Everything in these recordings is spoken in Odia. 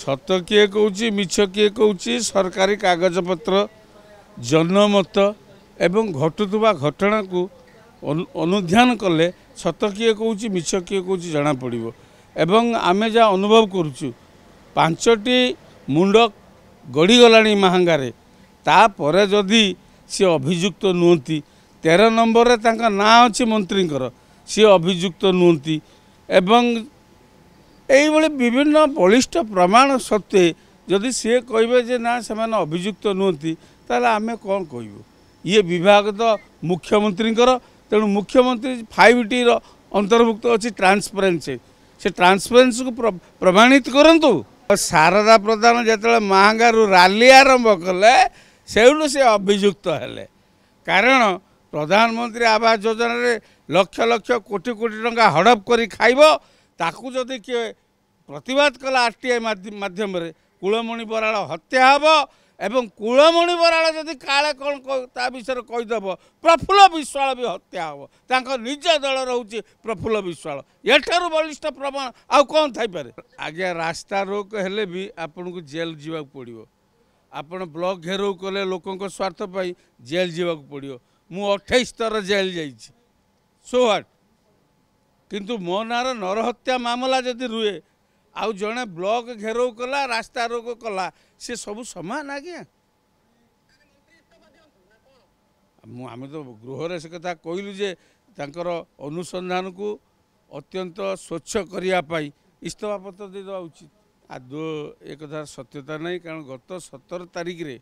ସତ କିଏ କହୁଛି ମିଛ କିଏ କହୁଛି ସରକାରୀ କାଗଜପତ୍ର ଜନମତ ଏବଂ ଘଟୁଥିବା ଘଟଣାକୁ ଅନୁଧ୍ୟାନ କଲେ ସତ କିଏ କହୁଛି ମିଛ କିଏ କହୁଛି ଜଣାପଡ଼ିବ ଏବଂ ଆମେ ଯାହା ଅନୁଭବ କରୁଛୁ ପାଞ୍ଚଟି ମୁଣ୍ଡ ଗଡ଼ିଗଲାଣି ମାହାଙ୍ଗାରେ ତାପରେ ଯଦି ସିଏ ଅଭିଯୁକ୍ତ ନୁହନ୍ତି ତେର ନମ୍ବରରେ ତାଙ୍କ ନାଁ ଅଛି ମନ୍ତ୍ରୀଙ୍କର ସିଏ ଅଭିଯୁକ୍ତ ନୁହନ୍ତି ଏବଂ ଏଇଭଳି ବିଭିନ୍ନ ବଳିଷ୍ଠ ପ୍ରମାଣ ସତ୍ତ୍ୱେ ଯଦି ସିଏ କହିବେ ଯେ ନା ସେମାନେ ଅଭିଯୁକ୍ତ ନୁହନ୍ତି ତାହେଲେ ଆମେ କ'ଣ କହିବୁ ଇଏ ବିଭାଗ ତ ମୁଖ୍ୟମନ୍ତ୍ରୀଙ୍କର ତେଣୁ ମୁଖ୍ୟମନ୍ତ୍ରୀ ଫାଇଭ୍ ଟିର ଅନ୍ତର୍ଭୁକ୍ତ ଅଛି ଟ୍ରାନ୍ସପରେନ୍ସି ସେ ଟ୍ରାନ୍ସପରେନ୍ସିକୁ ପ୍ରମାଣିତ କରନ୍ତୁ ଶାରଦା ପ୍ରଧାନ ଯେତେବେଳେ ମହାଙ୍ଗାରୁ ରାଲି ଆରମ୍ଭ କଲେ ସେଇଠୁ ସେ ଅଭିଯୁକ୍ତ ହେଲେ କାରଣ ପ୍ରଧାନମନ୍ତ୍ରୀ ଆବାସ ଯୋଜନାରେ ଲକ୍ଷ ଲକ୍ଷ କୋଟି କୋଟି ଟଙ୍କା ହଡ଼ପ କରି ଖାଇବ ତାକୁ ଯଦି କିଏ ପ୍ରତିବାଦ କଲା ଆର୍ ଟି ଆଇ ମାଧ୍ୟମରେ କୁଳମଣି ବରାଳ ହତ୍ୟା ହେବ ଏବଂ କୁଳମଣି ବରାଳ ଯଦି କାଳେ କ'ଣ ତା ବିଷୟରେ କହିଦେବ ପ୍ରଫୁଲ୍ଲ ବିଶ୍ୱାଳ ବି ହତ୍ୟା ହେବ ତାଙ୍କ ନିଜ ଦଳ ରହୁଛି ପ୍ରଫୁଲ୍ଲ ବିଶ୍ୱାଳ ଏଠାରୁ ବଳିଷ୍ଠ ପ୍ରମାଣ ଆଉ କ'ଣ ଥାଇପାରେ ଆଜ୍ଞା ରାସ୍ତା ରୋକ ହେଲେ ବି ଆପଣଙ୍କୁ ଜେଲ୍ ଯିବାକୁ ପଡ଼ିବ ଆପଣ ବ୍ଲକ ଘେରାଉ କଲେ ଲୋକଙ୍କ ସ୍ୱାର୍ଥ ପାଇଁ ଜେଲ୍ ଯିବାକୁ ପଡ଼ିବ ମୁଁ ଅଠେଇଶ ଥର ଜେଲ୍ ଯାଇଛି ସୋ ହ୍ୱାଟ୍ କିନ୍ତୁ ମୋ ନାଁର ନରହତ୍ୟା ମାମଲା ଯଦି ରୁହେ ଆଉ ଜଣେ ବ୍ଲକ ଘେରଉ କଲା ରାସ୍ତା ରୋଗ କଲା ସେ ସବୁ ସମାନ ଆଜ୍ଞା ମୁଁ ଆମେ ତ ଗୃହରେ ସେ କଥା କହିଲୁ ଯେ ତାଙ୍କର ଅନୁସନ୍ଧାନକୁ ଅତ୍ୟନ୍ତ ସ୍ୱଚ୍ଛ କରିବା ପାଇଁ ଇସ୍ତଫାପତ୍ର ଦେଇଦେବା ଉଚିତ ଆଦୌ ଏ କଥାର ସତ୍ୟତା ନାହିଁ କାରଣ ଗତ ସତର ତାରିଖରେ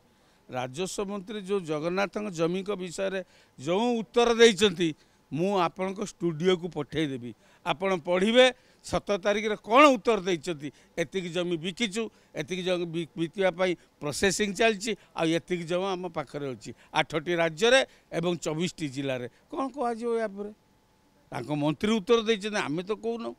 ରାଜସ୍ୱ ମନ୍ତ୍ରୀ ଯେଉଁ ଜଗନ୍ନାଥଙ୍କ ଜମିଙ୍କ ବିଷୟରେ ଯେଉଁ ଉତ୍ତର ଦେଇଛନ୍ତି ମୁଁ ଆପଣଙ୍କ ଷ୍ଟୁଡ଼ିଓକୁ ପଠାଇଦେବି ଆପଣ ପଢ଼ିବେ ସତର ତାରିଖରେ କ'ଣ ଉତ୍ତର ଦେଇଛନ୍ତି ଏତିକି ଜମି ବିକିଛୁ ଏତିକି ଜମି ବିକିବା ପାଇଁ ପ୍ରୋସେସିଂ ଚାଲିଛି ଆଉ ଏତିକି ଜମି ଆମ ପାଖରେ ଅଛି ଆଠଟି ରାଜ୍ୟରେ ଏବଂ ଚବିଶଟି ଜିଲ୍ଲାରେ କ'ଣ କୁହାଯିବ ୟା ପରେ ତାଙ୍କ ମନ୍ତ୍ରୀ ଉତ୍ତର ଦେଇଛନ୍ତି ଆମେ ତ କହୁନୁ